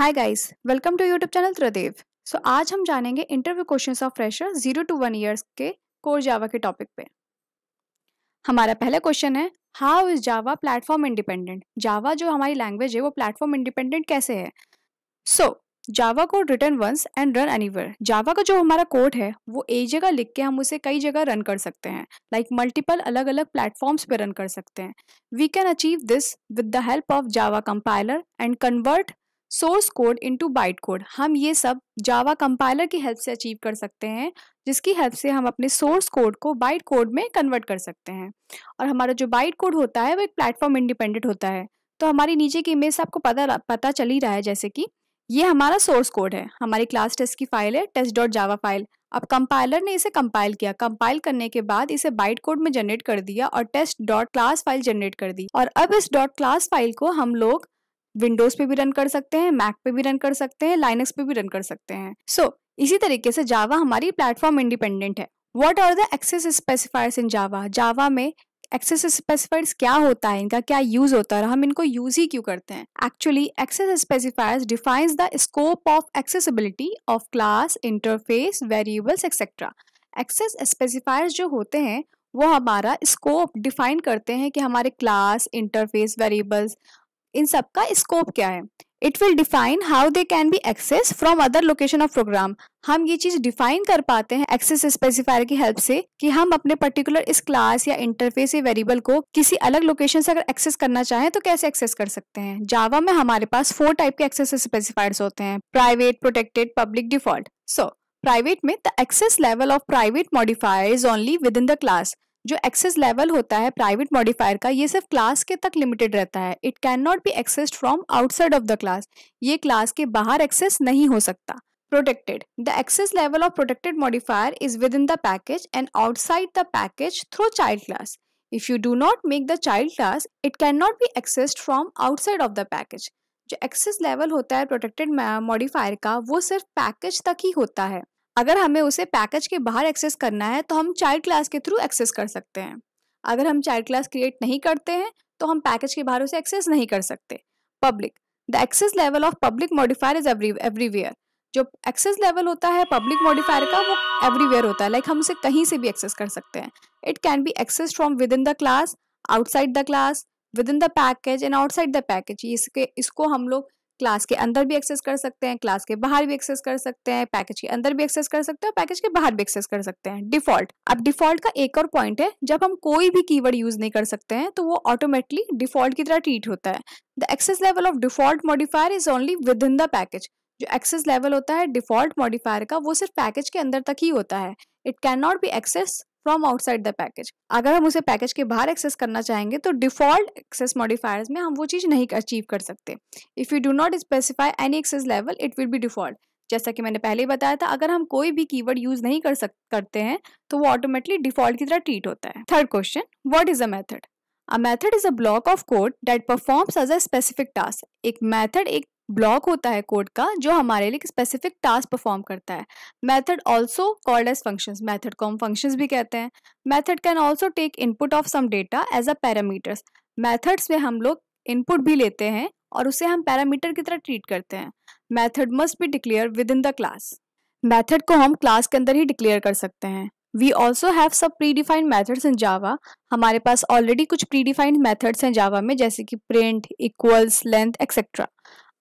Hi guys welcome to YouTube channel Tridev so आज हम जानेंगे interview questions of fresher zero to one years के core Java के topic पे हमारा पहला क्वेश्चन है how is Java platform independent Java जो हमारी लैंग्वेज है वो प्लेटफॉर्म इंडिपेंडेंट कैसे है so so, Java code written once and run anywhere Java का जो हमारा कोड है वो एक जगह लिख के हम उसे कई जगह रन कर सकते हैं लाइक like मल्टीपल अलग अलग प्लेटफॉर्म्स पे रन कर सकते हैं we can achieve this with the help of Java compiler and convert source code into byte code हम ये सब जावा कंपाइलर की हेल्प से अचीव कर सकते हैं जिसकी हेल्प से हम अपने सोर्स कोड को बाइट कोड में कन्वर्ट कर सकते हैं और हमारा जो बाइट कोड होता है वो एक प्लेटफॉर्म इंडिपेंडेंट होता है तो हमारी नीचे की इमेज से आपको पता पता चल ही रहा है जैसे कि ये हमारा सोर्स कोड है हमारी क्लास टेस्ट की फाइल है टेस्ट डॉट जावा फाइल अब कंपाइलर ने इसे कंपाइल किया कंपाइल करने के बाद इसे बाइट कोड में जनरेट कर दिया और test dot class file generate कर दी और अब इस डॉट क्लास फाइल को हम लोग विंडोज पे भी रन कर सकते हैं मैक पे भी रन कर सकते हैं लाइनक्स पे भी रन कर सकते हैं सो so, इसी तरीके से जावा हमारी प्लेटफॉर्म इंडिपेंडेंट है what are the access specifiers in Java Java में एक्सेस स्पेसिफायर्स क्या होता है इनका क्या यूज होता है हम इनको यूज ही क्यों करते हैं actually access specifiers defines the scope of accessibility of class interface variables etcetera access specifiers जो होते हैं वो हमारा स्कोप डिफाइन करते हैं कि हमारे क्लास इंटरफेस वेरिएबल्स इन सब का स्कोप क्या है it will define how they can be access from other location of program हम ये चीज डिफाइन कर पाते हैं एक्सेस स्पेसिफायर की हेल्प से कि हम अपने पर्टिकुलर इस क्लास या इंटरफेस या वेरिएबल को किसी अलग लोकेशन से अगर एक्सेस करना चाहें तो कैसे एक्सेस कर सकते हैं जावा में हमारे पास फोर टाइप के एक्सेस स्पेसिफायर्स होते हैं private protected public default so private में the access level of private modifier is only within the class जो एक्सेस लेवल होता है प्राइवेट मॉडिफायर का ये सिर्फ क्लास के तक लिमिटेड रहता है it can not be accessed from outside of the class ये क्लास के बाहर एक्सेस नहीं हो सकता protected the access level of protected modifier is within the package and outside the package through child class if you do not make the child class it can not be accessed from outside of the package जो access level होता है protected modifier का वो सिर्फ package तक ही होता है अगर हमें उसे पैकेज के बाहर एक्सेस करना है तो हम चाइल्ड क्लास के थ्रू एक्सेस कर सकते हैं अगर हम चाइल्ड क्लास क्रिएट नहीं करते हैं तो हम पैकेज के बाहर उसे एक्सेस नहीं कर सकते public the access level of public modifier is every everywhere जो एक्सेस लेवल होता है पब्लिक मॉडिफायर का वो एवरीवेयर होता है लाइक like हम उसे कहीं से भी एक्सेस कर सकते हैं it can be access from within the class outside the class within the package and outside the package इसके इसको हम लोग क्लास के अंदर भी एक्सेस कर सकते हैं क्लास के बाहर भी एक्सेस कर सकते हैं पैकेज के अंदर भी एक्सेस कर सकते हैं पैकेज के बाहर भी एक्सेस कर सकते हैं डिफॉल्ट अब डिफॉल्ट का एक और पॉइंट है जब हम कोई भी कीवर्ड यूज नहीं कर सकते हैं तो वो ऑटोमेटिकली डिफॉल्ट की तरह ट्रीट होता है the access level of default modifier is only within the package जो एक्सेस लेवल होता है डिफॉल्ट मॉडिफायर का वो सिर्फ पैकेज के अंदर तक ही होता है it can not be access from outside the package अगर हम उसे पैकेज के बाहर एक्सेस करना चाहेंगे तो डिफॉल्ट एक्सेस मॉडिफायर्स में हम वो चीज़ नहीं अचीव कर सकते if you do not specify any access level it will be default जैसा कि मैंने पहले ही बताया था अगर हम कोई भी कीवर्ड यूज नहीं कर सक करते हैं तो वो ऑटोमेटिकली डिफॉल्ट की तरह ट्रीट होता है third question what is a method a method is a block of code that performs as a specific task एक मेथड एक ब्लॉक होता है कोड का जो हमारे लिए स्पेसिफिक टास्क परफॉर्म करता है method also called as function method को हम फंक्शन भी कहते हैं method can also take input of some data as a parameters methods में हम लोग इनपुट भी लेते हैं और उसे हम पैरामीटर की तरह ट्रीट करते हैं method must be declare within the class method को हम क्लास के अंदर ही डिक्लेयर कर सकते हैं वी ऑल्सो हैव सब predefined methods in Java हमारे पास ऑलरेडी कुछ प्री डिफाइंड मैथड्स हैं जावा में जैसे कि प्रिंट इक्वल्स लेंथ एक्सेट्रा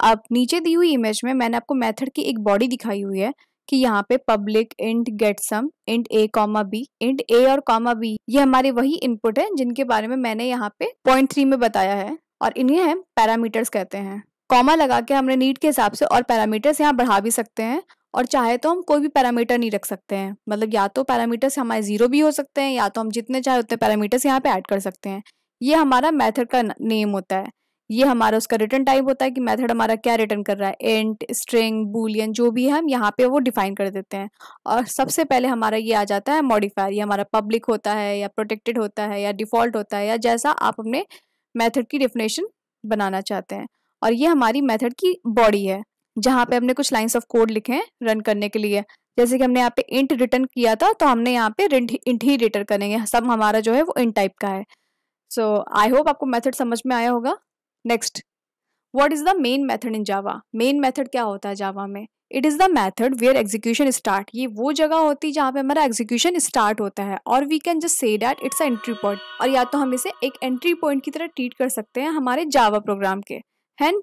अब नीचे दी हुई इमेज में मैंने आपको मेथड की एक बॉडी दिखाई हुई है कि यहाँ पे public int get sum int a comma b int a और कॉमा बी ये हमारे वही इनपुट है जिनके बारे में मैंने यहाँ पे पॉइंट थ्री में बताया है और इन्हें हम पैरामीटर्स कहते हैं कॉमा लगा के हमने नीट के हिसाब से और पैरामीटर्स यहाँ बढ़ा भी सकते हैं और चाहे तो हम कोई भी पैरामीटर नहीं रख सकते हैं मतलब या तो पैरामीटर्स हमारे जीरो भी हो सकते हैं या तो हम जितने चाहे उतने पैरामीटर्स यहाँ पे ऐड कर सकते हैं ये हमारा मेथड का नेम होता है ये हमारा उसका रिटर्न टाइप होता है कि मेथड हमारा क्या रिटर्न कर रहा है एंट स्ट्रिंग बुलियन जो भी है हम यहाँ पे वो डिफाइन कर देते हैं और सबसे पहले हमारा ये आ जाता है मॉडिफायर ये हमारा पब्लिक होता है या प्रोटेक्टेड होता है या डिफ़ॉल्ट होता है या जैसा आप अपने मैथड की डिफिनेशन बनाना चाहते हैं और ये हमारी मैथड की बॉडी है जहाँ पे हमने कुछ लाइन्स ऑफ कोड लिखे हैं रन करने के लिए जैसे कि हमने यहाँ पे इंट रिटर्न किया था तो हमने यहाँ पे इंट ही रिटर्न करेंगे सब हमारा जो है वो इंट टाइप का है सो आई होप आपको मेथड समझ में आया होगा next what is the main method in Java main method क्या होता है जावा में it is the method where execution start ये वो जगह होती है जहाँ पे हमारा एग्जीक्यूशन स्टार्ट होता है और we can just say that it's a entry point और या तो हम इसे एक एंट्री पॉइंट की तरह ट्रीट कर सकते हैं हमारे जावा प्रोग्राम के हैं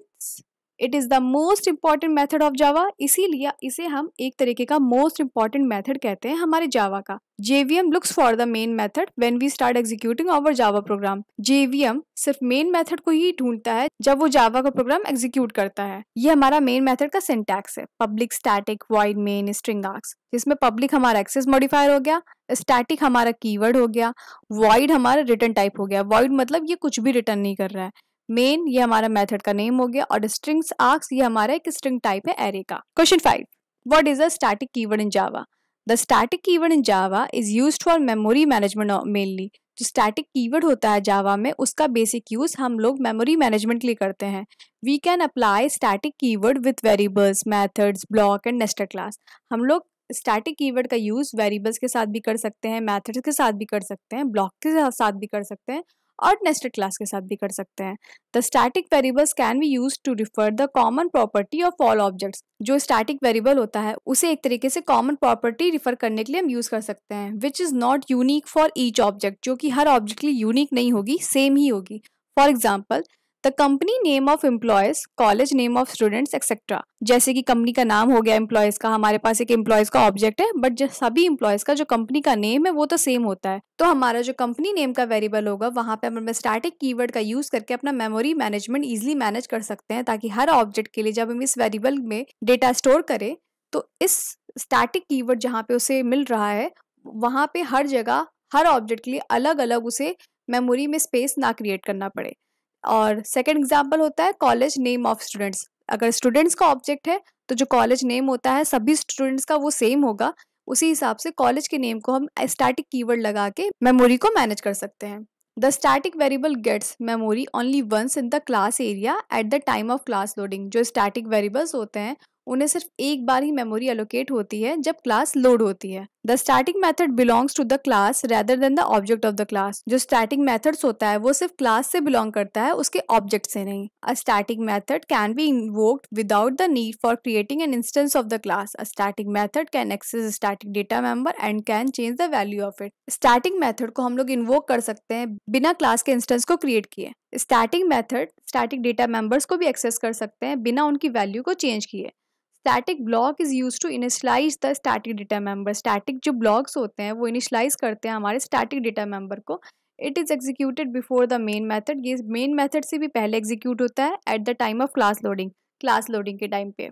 it is the most important method of Java इसीलिए इसे हम एक तरीके का मोस्ट इम्पॉर्टेंट मेथड कहते हैं हमारे जावा का JVM looks for the main method when we start executing our Java program. JVM सिर्फ main method को ही ढूंढता है जब वो Java का program execute करता है ये हमारा main method का syntax है public static void main string args जिसमें public हमारा access modifier हो गया static हमारा keyword हो गया void हमारा return type हो गया void मतलब ये कुछ भी return नहीं कर रहा है मेन ये हमारा मेथड का नेम हो गया और स्ट्रिंग्स आर्क्स ये हमारा एक स्ट्रिंग टाइप है एरे का question five what is a static keyword in Java the static keyword in Java is use for memory management mainly जो स्टैटिक कीवर्ड होता है जावा में उसका बेसिक यूज हम लोग मेमोरी मैनेजमेंट के लिए करते हैं we can apply static keyword with variables methods block and nested class हम लोग स्टैटिक कीवर्ड का यूज़ वेरिएबल्स के साथ भी कर सकते हैं मैथड्स के साथ भी कर सकते हैं ब्लॉक के साथ भी कर सकते हैं और नेस्टेड क्लास के साथ भी कर सकते हैं the static variables can be use to refer the common property of all objects जो स्टैटिक वेरिएबल होता है उसे एक तरीके से कॉमन प्रॉपर्टी रिफर करने के लिए हम यूज कर सकते हैं which is not unique for each object जो कि हर ऑब्जेक्ट के लिए यूनिक नहीं होगी सेम ही होगी for example company name of employees college name of students etcetera जैसे कि कंपनी का नाम हो गया एम्प्लॉयज का हमारे पास एक एम्प्लॉयज का ऑब्जेक्ट है बट सभी एम्प्लॉयज का जो कंपनी का नेम है वो तो सेम होता है तो हमारा जो कंपनी नेम का वेरिएबल होगा वहाँ पे हम स्टैटिक कीवर्ड का यूज करके अपना मेमोरी मैनेजमेंट इजिली मैनेज कर सकते हैं ताकि हर ऑब्जेक्ट के लिए जब हम इस वेरिएबल में डेटा स्टोर करें तो इस स्टैटिक कीवर्ड जहाँ पे उसे मिल रहा है वहाँ पे हर जगह हर ऑब्जेक्ट के लिए अलग अलग उसे मेमोरी में स्पेस ना क्रिएट करना पड़े और सेकेंड एग्जाम्पल होता है कॉलेज नेम ऑफ स्टूडेंट्स अगर स्टूडेंट्स का ऑब्जेक्ट है तो जो कॉलेज नेम होता है सभी स्टूडेंट्स का वो सेम होगा उसी हिसाब से कॉलेज के नेम को हम स्टैटिक कीवर्ड लगा के मेमोरी को मैनेज कर सकते हैं the static variable gets memory only once in the class area at the time of class loading जो स्टैटिक वेरिएबल्स होते हैं उन्हें सिर्फ एक बार ही मेमोरी एलोकेट होती है जब क्लास लोड होती है the static method belongs to the class rather than the object of the class जो स्टैटिक मैथड्स होता है वो सिर्फ क्लास से बिलोंग करता है उसके ऑब्जेक्ट से नहीं a static method can be invoked without the need for creating an instance of the class a static method can access static data member and can change the value of it static method को हम लोग invoke कर सकते हैं बिना class के instance को create किए static method static data members को भी एक्सेस कर सकते हैं बिना उनकी वैल्यू को चेंज किए static block is use to initialise the static data member static जो ब्लॉक्स होते हैं वो इनिशलाइज करते हैं हमारे स्टैटिक डेटा मेंबर को it is executed before the main method ये मेन मैथड से भी पहले एग्जीक्यूट होता है at the time of class loading class loading के टाइम पे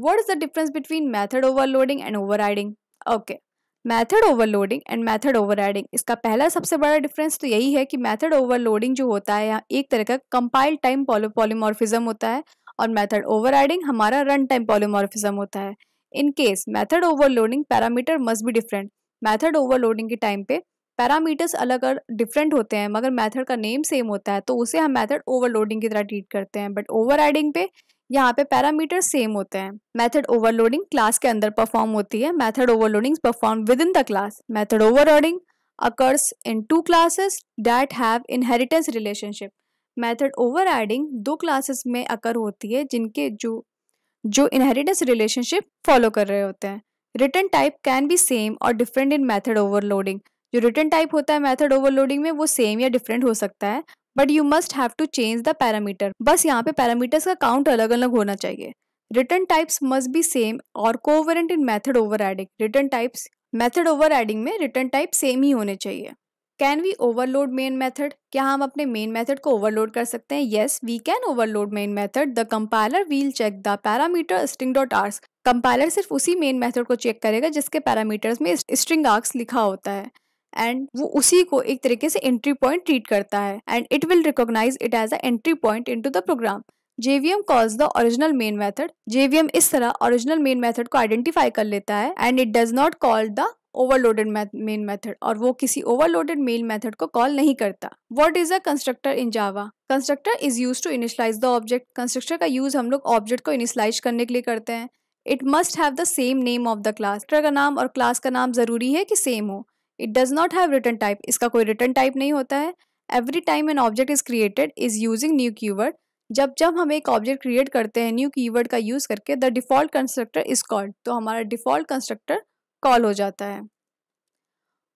what is the difference between method overloading and overriding okay method overloading and method overriding इसका पहला सबसे बड़ा डिफरेंस तो यही है कि मैथड ओवरलोडिंग जो होता है एक तरह का कंपाइल टाइम पॉलीमॉर्फिज्म होता है और मेथड ओवरराइडिंग हमारा रन टाइम पॉलिमोरफिज्म होता है in case method overloading parameter must be different method overloading के टाइम पे पैरामीटर्स अलग अलग डिफरेंट होते हैं मगर मेथड का नेम सेम होता है तो उसे हम मेथड ओवरलोडिंग की तरह ट्रीट करते हैं बट ओवरराइडिंग पे यहाँ पे पैरामीटर सेम होते हैं मेथड ओवरलोडिंग क्लास के अंदर परफॉर्म होती है method overloading perform within the class method overloading occurs in two classes that have inheritance relationship method overriding दो क्लासेस में अकर होती है जिनके जो जो इनहेरिटेंस रिलेशनशिप फॉलो कर रहे होते हैं return type can be same और डिफरेंट इन मेथड ओवरलोडिंग जो रिटर्न टाइप होता है मेथड ओवरलोडिंग में वो सेम या डिफरेंट हो सकता है but you must have to change the parameter बस यहाँ पे पैरामीटर्स का काउंट अलग अलग होना चाहिए return types must be same और covariant in method overriding return types method overriding में रिटर्न टाइप सेम ही होने चाहिए can we overload main method क्या हम अपने मेन मेथड को ओवरलोड कर सकते हैं yes we can overload main method the compiler will check the parameter string dot args compiler सिर्फ उसी मेन मेथड को चेक करेगा जिसके पैरामीटर्स में स्ट्रिंग आर्स लिखा होता है एंड वो उसी को एक तरीके से एंट्री पॉइंट ट्रीट करता है and it will recognise it as a entry point into the program JVM calls the original main method. JVM इस तरह original main method को identify कर लेता है and it does not call the overloaded main method और वो किसी overloaded main method को कॉल नहीं करता what is a constructor in Java constructor is use to initialise the object constructor का यूज हम लोग ऑब्जेक्ट को इनिशलाइज करने के लिए करते हैं it must have the same name of the class का नाम और क्लास का नाम जरूरी है कि सेम हो it does not have return type इसका कोई रिटर्न टाइप नहीं होता है every time an object is created is using new keyword जब जब हम एक ऑब्जेक्ट क्रिएट करते हैं न्यू कीवर्ड का यूज करके the default constructor is called तो हमारा डिफॉल्ट कंस्ट्रक्टर कॉल हो जाता है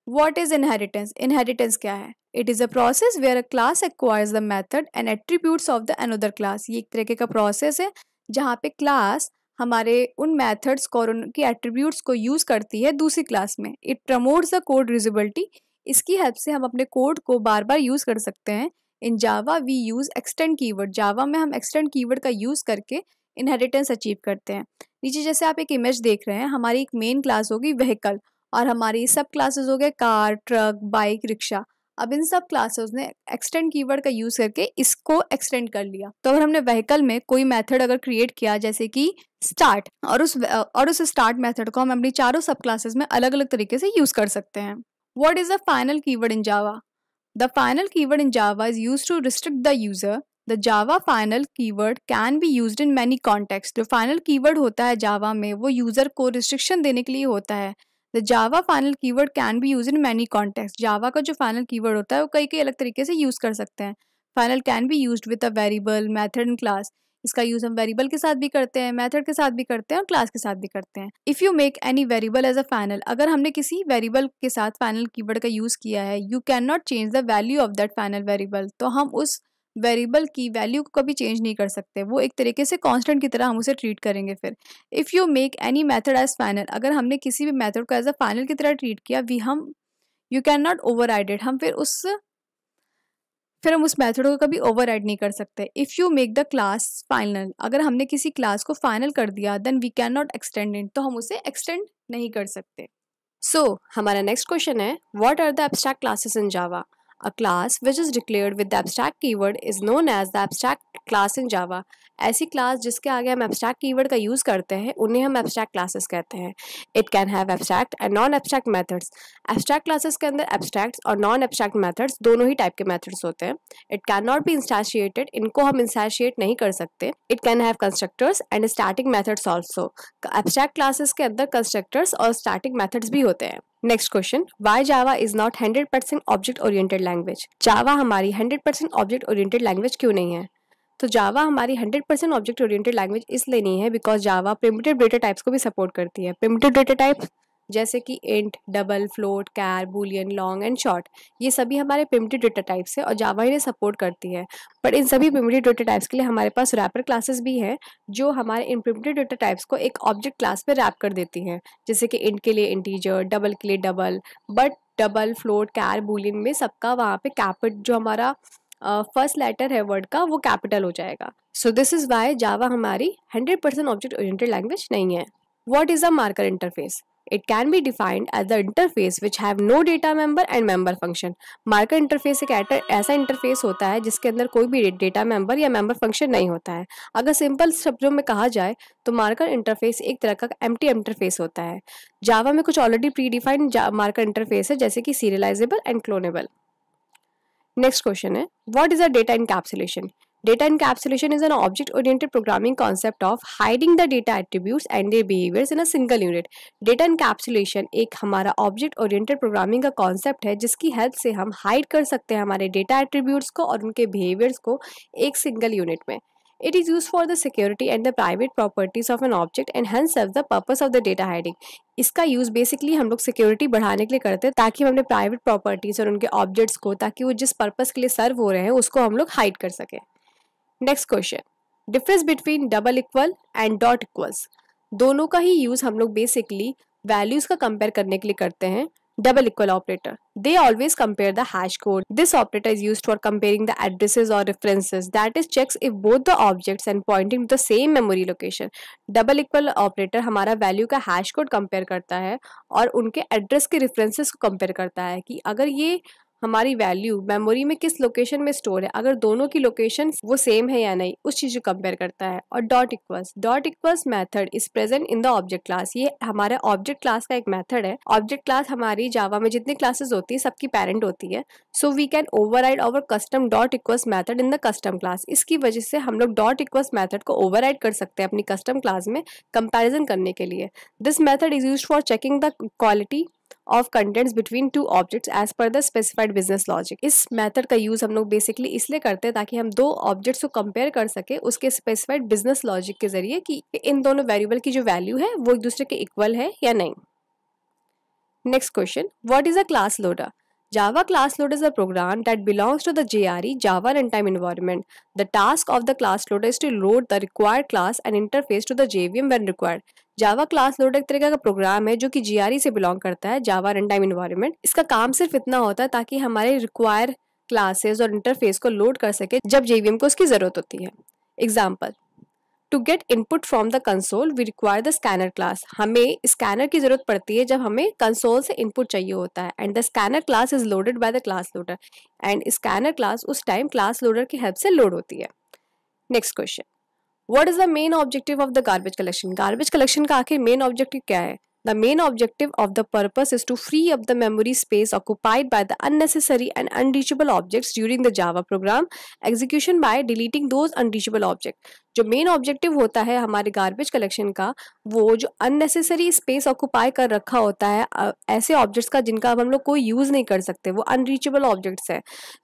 वॉट इज इनहेरिटेंस इनहेरिटेंस क्या है it is a process where a class acquires the method and attributes of the another class ये एक तरीके का प्रोसेस है जहाँ पे क्लास हमारे उन मैथड्स को और उनके एट्रीब्यूट्स को यूज़ करती है दूसरी क्लास में it promotes the code reusability इसकी हेल्प से हम अपने कोड को बार बार यूज़ कर सकते हैं in Java we use extend keyword Java में हम एक्सटेंड कीवर्ड का यूज़ करके इनहेरिटेंस अचीव करते हैं नीचे जैसे आप एक इमेज देख रहे हैं हमारी एक मेन क्लास होगी व्हीकल और हमारी सब क्लासेस हो गए कार ट्रक बाइक रिक्शा अब इन सब क्लासेस ने एक्सटेंड कीवर्ड का यूज करके इसको एक्सटेंड कर लिया तो अगर हमने व्हीकल में कोई मेथड अगर क्रिएट किया जैसे कि स्टार्ट और उस और उस स्टार्ट मेथड को हम अपनी चारों सब क्लासेस में अलग अलग तरीके से यूज कर सकते हैं what is the final keyword in Java the final keyword in Java is use to restrict the user the Java final keyword can be use in many context जो फाइनल कीवर्ड होता है Java में वो user को restriction देने के लिए होता है the Java final keyword can be use in many context Java का जो फाइनल कीवर्ड होता है वो कई कई अलग तरीके से यूज़ कर सकते हैं final can be use with a variable method in class इसका यूज़ हम वेरिएबल के साथ भी करते हैं मेथड के साथ भी करते हैं और क्लास के साथ भी करते हैं if you make any variable as a final अगर हमने किसी वेरिएबल के साथ फाइनल कीवर्ड का यूज़ किया है you can not change the value of that final variable तो हम उस वेरिएबल की वैल्यू को कभी चेंज नहीं कर सकते वो एक तरीके से कांस्टेंट की तरह हम उसे ट्रीट करेंगे फिर if you make any method as final अगर हमने किसी भी मेथड को एज अ फाइनल की तरह ट्रीट किया वी हम you can not overrided हम फिर उस फिर हम उस मेथड को कभी ओवर राइड नहीं कर सकते if you make the class final अगर हमने किसी क्लास को फाइनल कर दिया then we can not extend it तो हम उसे एक्सटेंड नहीं कर सकते सो so, हमारा नेक्स्ट क्वेश्चन है what are the abstract classes in Java A class which is declared with the abstract keyword is known as the abstract class in Java. ऐसी class जिसके आगे हम एब्स्ट्रैक्ट कीवर्ड का use करते हैं उन्हें हम एब्स्ट्रैक्ट क्लासेस कहते हैं it can have abstract and non abstract methods abstract classes के अंदर एब्स्ट्रैक्ट और नॉन एब्स्ट्रैक्ट मेथड्स दोनों ही टाइप के मेथड्स होते हैं it can not be instantiated इनको हम इंस्टैशिएट नहीं कर सकते it can have constructors and starting methods also abstract classes के अंदर कंस्ट्रक्टर्स और स्टार्टिंग मैथड्स भी होते हैं next question why Java is not hundred percent object oriented language Java हमारी hundred percent object oriented language क्यों नहीं है तो जावा हमारी hundred percent object oriented language इसलिए नहीं है because Java primitive data types को भी सपोर्ट करती है प्रिमिटेड डेटा टाइप्स जैसे कि int double float char boolean long and short ये सभी हमारे पिमटी डेटा टाइप्स है और जावा इन्हें सपोर्ट करती है बट इन सभी पिमटी डेटा टाइप्स के लिए हमारे पास रैपर क्लासेस भी हैं जो हमारे इन पिमटी डेटा टाइप्स को एक ऑब्जेक्ट क्लास पर रैप कर देती हैं जैसे कि इंट के लिए इंटीजर डबल के लिए double but double float char boolean में सबका वहाँ पे कैपिट जो हमारा फर्स्ट लेटर है वर्ड का वो कैपिटल हो जाएगा so this is why Java हमारी hundred percent object oriented language नहीं है what is a marker interface it can be defined as the interface which have no data member and member function. Marker interface एक ऐसा interface होता है जिसके अंदर कोई भी डेटा मेंबर या member फंक्शन नहीं होता है अगर सिंपल शब्दों में कहा जाए तो मार्कर इंटरफेस एक तरह का एम टी इंटरफेस होता है जावा में कुछ already predefined marker interface है जैसे कि serializable and cloneable next question है what is a data encapsulation Data encapsulation is an object-oriented programming concept of hiding the data attributes and their behaviors in a single unit. Data encapsulation एक हमारा object-oriented programming का concept है जिसकी help से हम hide कर सकते हैं हमारे data attributes को और उनके behaviors को एक single unit में It is used for the security and the private properties of an object and hence serves the purpose of the data hiding. इसका यूज़ बेसिकली हम लोग सिक्योरिटी बढ़ाने के लिए करते हैं ताकि हम अपने प्राइवेट प्रॉपर्टीज़ और उनके ऑब्जेक्ट्स को ताकि वो जिस पर्पज़ के लिए सर्व हो रहे हैं उसको हम लोग हाइड कर सकें next question difference between double equal and dot equals दोनों का ही यूज हम लोग बेसिकली वैल्यूज का कंपेयर करने के लिए करते हैं double equal operator they always compare the hash code this operator is use for comparing the addresses और references that is checks if both the objects and pointing to the same memory location double equal operator हमारा value का hash code compare करता है और उनके address के references को compare करता है कि अगर ये हमारी वैल्यू मेमोरी में किस लोकेशन में स्टोर है अगर दोनों की लोकेशन वो सेम है या नहीं उस चीज को कंपेयर करता है और dot equals dot equals method is present in the object class ये हमारा ऑब्जेक्ट क्लास का एक मैथड है ऑब्जेक्ट क्लास हमारी जावा में जितनी क्लासेस होती है सबकी पेरेंट होती है so we can override our custom dot equals method in the custom class इसकी वजह से हम लोग डॉट इक्वस मैथड को ओवर कर सकते हैं अपनी कस्टम क्लास में कंपेरिजन करने के लिए this method is use for checking the quality of contents between two objects as per the specified business logic इस मेथड का यूज हम लोग बेसिकली इसलिए करते हैं ताकि हम दो ऑब्जेक्ट्स को कंपेयर कर सके उसके स्पेसिफाइड बिजनेस लॉजिक के जरिए कि इन दोनों वेरिएबल की जो वैल्यू है वो एक दूसरे के इक्वल है या नहीं next question what is a class loader Java class loader is a program that belongs to the JRE Java runtime environment. The task of the class loader is to load the required class and interface to the JVM when required. Java class load एक तरीके का programme है जो कि GRE e से belong करता है जावा run time environment इसका काम सिर्फ इतना होता है ताकि हमारे रिक्वायर क्लासेस और इंटरफेस को लोड कर सके जब जेवीएम को उसकी ज़रूरत होती है example to get input from the console we require the scanner class हमें स्कैनर की जरूरत पड़ती है जब हमें कंसोल से इनपुट चाहिए होता है and the scanner class is loaded by the class loader and scanner class उस टाइम क्लास लोडर की हेल्प से लोड होती है next question what is the main objective of the garbage collection garbage collection ka आखिर main objective kya hai? The main objective of the purpose is to free up the memory space occupied by the unnecessary and unreachable objects during the Java program execution by deleting those unreachable objects. जो main objective होता है हमारे garbage collection का वो जो unnecessary space occupy कर रखा होता है ऐसे ऑब्जेक्ट्स का जिनका अब हम लोग कोई यूज़ नहीं कर सकते वो अनरीचेबल ऑब्जेक्ट्स हैं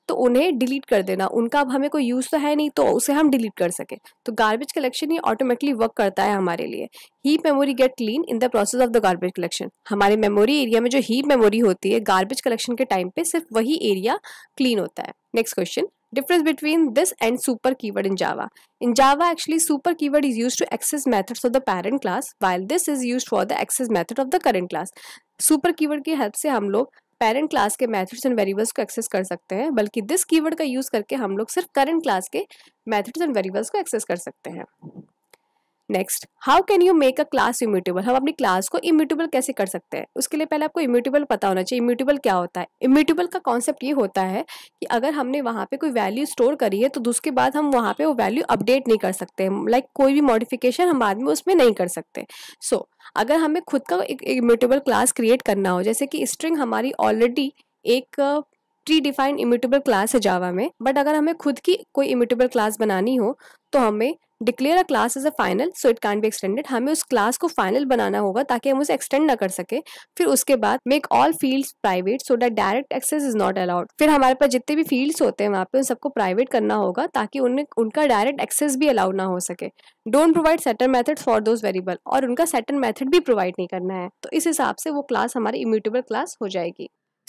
तो उन्हें डिलीट कर देना उनका अब हमें कोई यूज़ तो है नहीं तो उसे हम डिलीट कर सकें तो गार्बेज कलेक्शन ही ऑटोमेटिकली वर्क करता है हमारे लिए heap memory get clean in the process of the garbage collection हमारे मेमोरी एरिया में जो हीप मेमोरी होती है गार्बेज कलेक्शन के टाइम पे सिर्फ वही एरिया क्लीन होता है next question difference between this and super keyword in java in java actually super keyword is used to access methods of the parent class while this is used for the access method of the current class super keyword की help से हम लोग parent class के methods and variables को access कर सकते हैं बल्कि दिस कीवर्ड का यूज़ करके हम लोग सिर्फ करंट क्लास के मेथड्स एंड वेरिएबल्स को एक्सेस कर सकते हैं next how can you make a class immutable हम अपनी क्लास को इम्यूटेबल कैसे कर सकते हैं उसके लिए पहले आपको इम्यूटेबल पता होना चाहिए इम्यूटेबल क्या होता है इम्यूटेबल का कॉन्सेप्ट ये होता है कि अगर हमने वहाँ पे कोई वैल्यू स्टोर करी है तो उसके बाद हम वहाँ पे वो वैल्यू अपडेट नहीं कर सकते लाइक like, कोई भी मॉडिफिकेशन हम बाद में उसमें नहीं कर सकते सो so, अगर हमें खुद का एक इम्यूटेबल क्लास क्रिएट करना हो जैसे कि स्ट्रिंग हमारी ऑलरेडी एक प्री डिफाइंड इम्यूटेबल क्लास है जावा में बट अगर हमें खुद की कोई इम्यूटेबल क्लास बनानी हो तो हमें declare a class is a final so it can be extended हमें उस क्लास को फाइनल बनाना होगा ताकि हम उसे एक्सटेंड ना कर सके फिर उसके बाद make all fields private so that direct access is not allowed फिर हमारे पास जितने भी फील्ड्स होते हैं वहाँ पे उन सबको प्राइवेट करना होगा ताकि उन्हें उनका डायरेक्ट एक्सेस भी अलाउड ना हो सके don't provide setter method for those variable और उनका सेटन मैथड भी प्रोवाइड नहीं करना है तो इस हिसाब से वो क्लास हमारी इम्यूटेबल क्लास हो जाएगी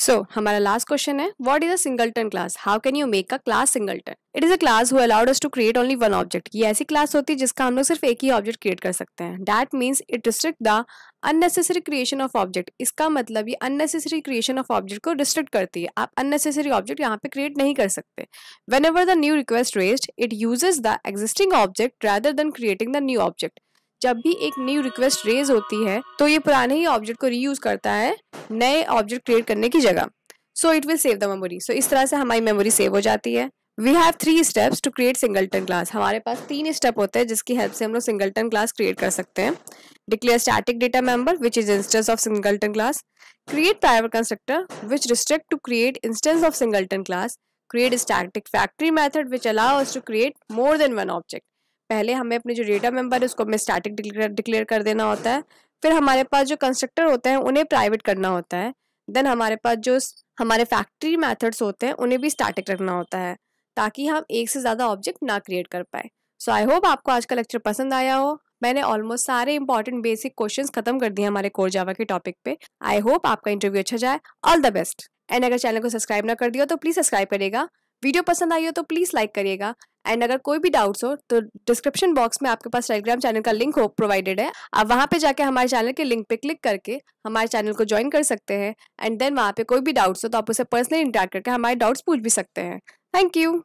सो so, हमारा लास्ट क्वेश्चन है what is a singleton class how can you make a class singleton it is a class who allowed us to create only one object ये ऐसी class होती है जिसका हम लोग सिर्फ एक ही ऑब्जेक्ट क्रिएट कर सकते हैं that means it restrict the unnecessary creation of object इसका मतलब ये अननेसेसरी क्रिएशन ऑफ ऑब्जेक्ट को रिस्ट्रिक्ट करती है आप अननेसेसरी ऑब्जेक्ट यहाँ पे क्रिएट नहीं कर सकते whenever the new request raised it uses the existing object rather than creating the new object जब भी एक न्यू रिक्वेस्ट रेज होती है तो ये पुराने ही ऑब्जेक्ट को रीयूज करता है नए ऑब्जेक्ट क्रिएट करने की जगह so it will save the memory so इस तरह से हमारी मेमोरी सेव हो जाती है we have three steps to create singleton class हमारे पास तीन स्टेप होते हैं जिसकी हेल्प से हम लोग सिंगलटन क्लास क्रिएट कर सकते हैं declare static data member which is instance of singleton class create private constructor which restrict to create instance of singleton class create static factory method which which to create more than one object पहले हमें अपने जो data member है उसको हमें static declare कर देना होता है फिर हमारे पास जो कंस्ट्रक्टर होते हैं उन्हें प्राइवेट करना होता है देन हमारे पास जो हमारे फैक्ट्री मैथड्स होते हैं उन्हें भी स्टैटिक रखना होता है ताकि हम एक से ज़्यादा ऑब्जेक्ट ना क्रिएट कर पाए सो आई होप आपको आज का लेक्चर पसंद आया हो मैंने ऑलमोस्ट सारे इंपॉर्टेंट बेसिक क्वेश्चंस खत्म कर दिए हमारे कोर जावा के टॉपिक पे आई होप आपका इंटरव्यू अच्छा जाए ऑल द बेस्ट एंड अगर चैनल को सब्सक्राइब ना कर दिया तो प्लीज सब्सक्राइब करेगा वीडियो पसंद आई हो तो प्लीज़ लाइक करिएगा एंड अगर कोई भी डाउट्स हो तो डिस्क्रिप्शन बॉक्स में आपके पास टेलीग्राम चैनल का लिंक हो प्रोवाइडेड है आप वहां पे जाके हमारे चैनल के लिंक पे क्लिक करके हमारे चैनल को ज्वाइन कर सकते हैं एंड देन वहां पे कोई भी डाउट्स हो तो आप उसे पर्सनली इंटरेक्ट करके हमारे डाउट्स पूछ भी सकते हैं थैंक यू